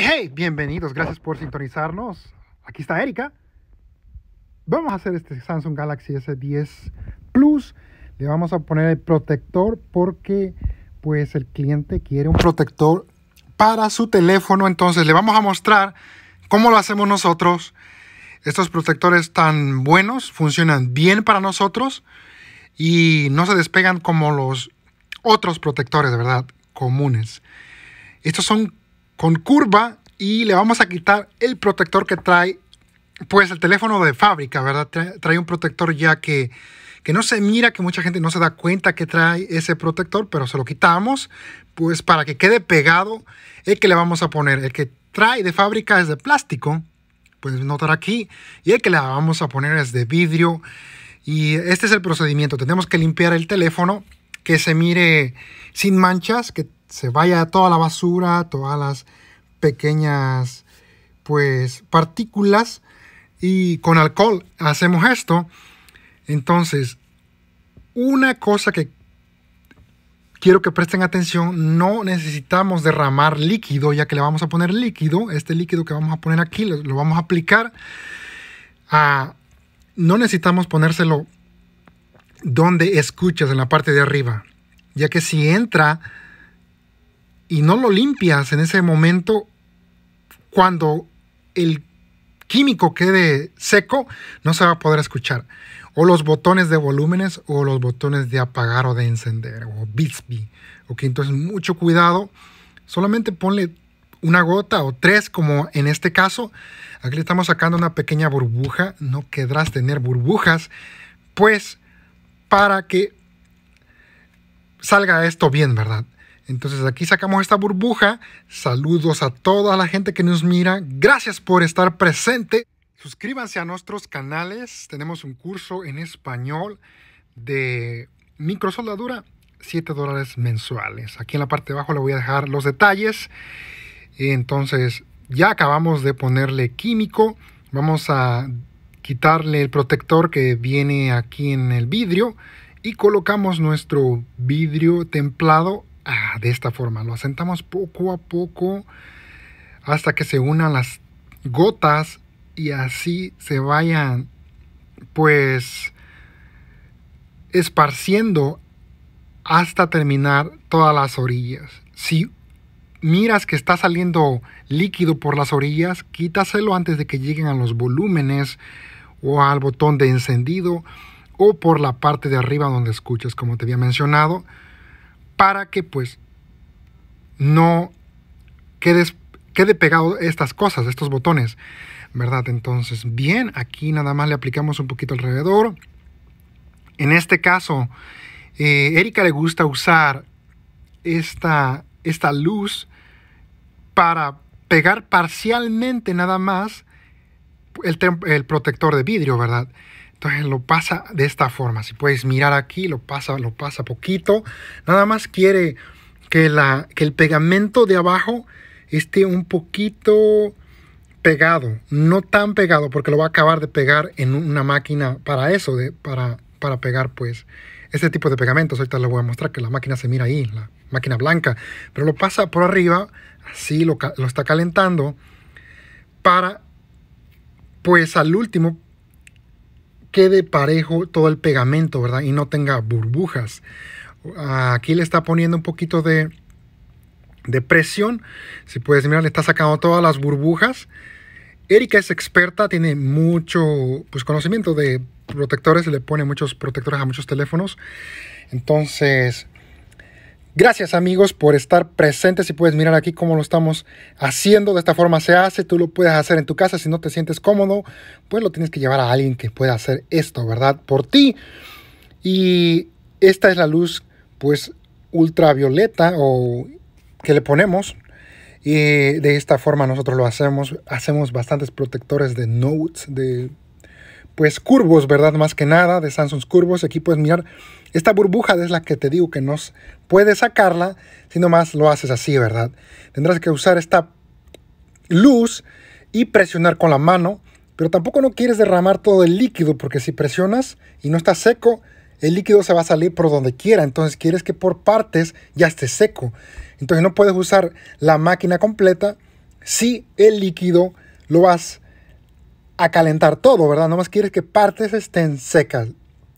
Hey, bienvenidos, gracias por sintonizarnos. Aquí está Erika. Vamos a hacer este Samsung Galaxy S10 Plus. Le vamos a poner el protector porque pues el cliente quiere un protector para su teléfono. Entonces le vamos a mostrar cómo lo hacemos nosotros. Estos protectores tan buenos funcionan bien para nosotros y no se despegan como los otros protectores, de verdad, comunes. Estos son con curva y le vamos a quitar el protector que trae pues el teléfono de fábrica, ¿verdad? Trae un protector ya que, no se mira, que mucha gente no se da cuenta que trae ese protector, pero se lo quitamos, pues para que quede pegado el que le vamos a poner. El que trae de fábrica es de plástico, puedes notar aquí, y el que le vamos a poner es de vidrio. Y este es el procedimiento, tenemos que limpiar el teléfono, que se mire sin manchas, que se vaya toda la basura, todas las pequeñas pues partículas y con alcohol hacemos esto. Entonces, una cosa que quiero que presten atención, no necesitamos derramar líquido, ya que le vamos a poner líquido, este líquido que vamos a poner aquí, lo, vamos a aplicar. no necesitamos ponérselo donde escuchas, en la parte de arriba, ya que si entra y no lo limpias en ese momento, cuando el químico quede seco, no se va a poder escuchar. O los botones de volúmenes o los botones de apagar o de encender o o Ok, entonces mucho cuidado. Solamente ponle una gota o tres como en este caso. Aquí le estamos sacando una pequeña burbuja. No querrás tener burbujas. Pues para que salga esto bien, ¿verdad? Entonces aquí sacamos esta burbuja. Saludos a toda la gente que nos mira. Gracias por estar presente. Suscríbanse a nuestros canales. Tenemos un curso en español de soldadura. 7 dólares mensuales. Aquí en la parte de abajo le voy a dejar los detalles. Entonces ya acabamos de ponerle químico. Vamos a quitarle el protector que viene aquí en el vidrio. Y colocamos nuestro vidrio templado Ah, de esta forma, lo asentamos poco a poco hasta que se unan las gotas y así se vayan pues esparciendo hasta terminar todas las orillas. Si miras que está saliendo líquido por las orillas, quítaselo antes de que lleguen a los volúmenes o al botón de encendido o por la parte de arriba donde escuchas, como te había mencionado para que pues no quedes, quede pegado estas cosas, estos botones, ¿verdad? Entonces, bien, aquí nada más le aplicamos un poquito alrededor. En este caso, eh, Erika le gusta usar esta, esta luz para pegar parcialmente nada más el, el protector de vidrio, ¿verdad? Entonces lo pasa de esta forma. Si puedes mirar aquí, lo pasa, lo pasa poquito. Nada más quiere que, la, que el pegamento de abajo esté un poquito pegado. No tan pegado porque lo va a acabar de pegar en una máquina para eso, de, para, para pegar pues este tipo de pegamentos. Ahorita les voy a mostrar que la máquina se mira ahí, la máquina blanca. Pero lo pasa por arriba, así lo, lo está calentando para pues al último quede parejo todo el pegamento, ¿verdad? Y no tenga burbujas. Aquí le está poniendo un poquito de, de presión. Si puedes mirar, le está sacando todas las burbujas. Erika es experta, tiene mucho pues, conocimiento de protectores, le pone muchos protectores a muchos teléfonos. Entonces, Gracias amigos por estar presentes y puedes mirar aquí cómo lo estamos haciendo. De esta forma se hace, tú lo puedes hacer en tu casa. Si no te sientes cómodo, pues lo tienes que llevar a alguien que pueda hacer esto, ¿verdad? Por ti. Y esta es la luz pues ultravioleta o que le ponemos. Y de esta forma nosotros lo hacemos. Hacemos bastantes protectores de notes, de pues curvos, ¿verdad? Más que nada, de Samsung curvos. Aquí puedes mirar, esta burbuja es la que te digo que no puedes sacarla, si más, lo haces así, ¿verdad? Tendrás que usar esta luz y presionar con la mano, pero tampoco no quieres derramar todo el líquido, porque si presionas y no está seco, el líquido se va a salir por donde quiera, entonces quieres que por partes ya esté seco. Entonces no puedes usar la máquina completa si el líquido lo vas a calentar todo, ¿verdad? Nomás quieres que partes estén secas.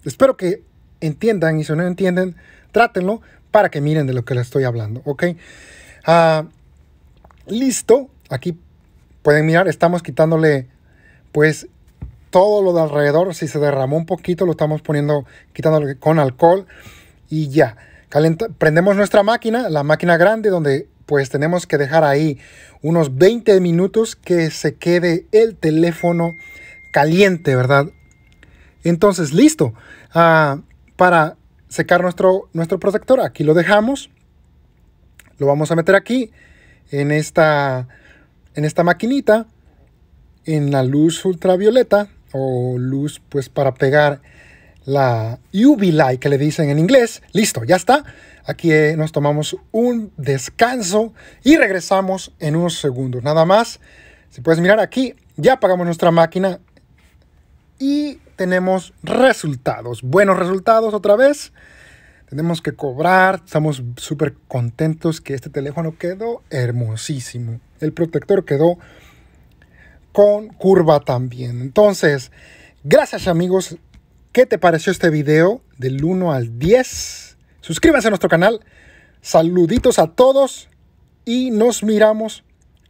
Espero que entiendan y si no entienden, trátenlo para que miren de lo que les estoy hablando, ¿ok? Ah, listo, aquí pueden mirar, estamos quitándole pues todo lo de alrededor, si se derramó un poquito lo estamos poniendo, quitándole con alcohol y ya. Calenta, prendemos nuestra máquina, la máquina grande donde pues tenemos que dejar ahí unos 20 minutos que se quede el teléfono caliente, ¿verdad? Entonces, listo. Ah, para secar nuestro, nuestro protector, aquí lo dejamos. Lo vamos a meter aquí, en esta, en esta maquinita, en la luz ultravioleta o luz pues para pegar la UV que le dicen en inglés. Listo, ya está. Aquí eh, nos tomamos un descanso y regresamos en unos segundos. Nada más, si puedes mirar aquí, ya apagamos nuestra máquina y tenemos resultados. Buenos resultados otra vez. Tenemos que cobrar. Estamos súper contentos que este teléfono quedó hermosísimo. El protector quedó con curva también. Entonces, gracias amigos ¿Qué te pareció este video del 1 al 10? Suscríbanse a nuestro canal. Saluditos a todos y nos miramos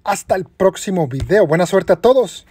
hasta el próximo video. Buena suerte a todos.